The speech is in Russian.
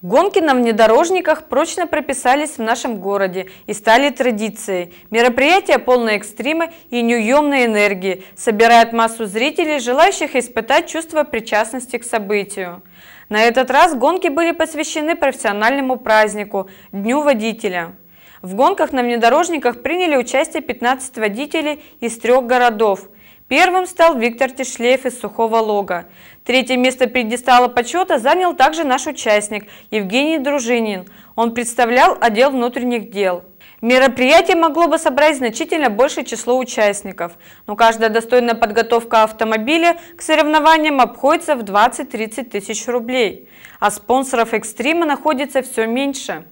Гонки на внедорожниках прочно прописались в нашем городе и стали традицией. Мероприятия полные экстрима и неуемной энергии собирают массу зрителей, желающих испытать чувство причастности к событию. На этот раз гонки были посвящены профессиональному празднику – Дню водителя. В гонках на внедорожниках приняли участие 15 водителей из трех городов – Первым стал Виктор Тишлеев из «Сухого лога». Третье место пьедестала почета занял также наш участник Евгений Дружинин. Он представлял отдел внутренних дел. Мероприятие могло бы собрать значительно большее число участников, но каждая достойная подготовка автомобиля к соревнованиям обходится в 20-30 тысяч рублей, а спонсоров экстрима находится все меньше.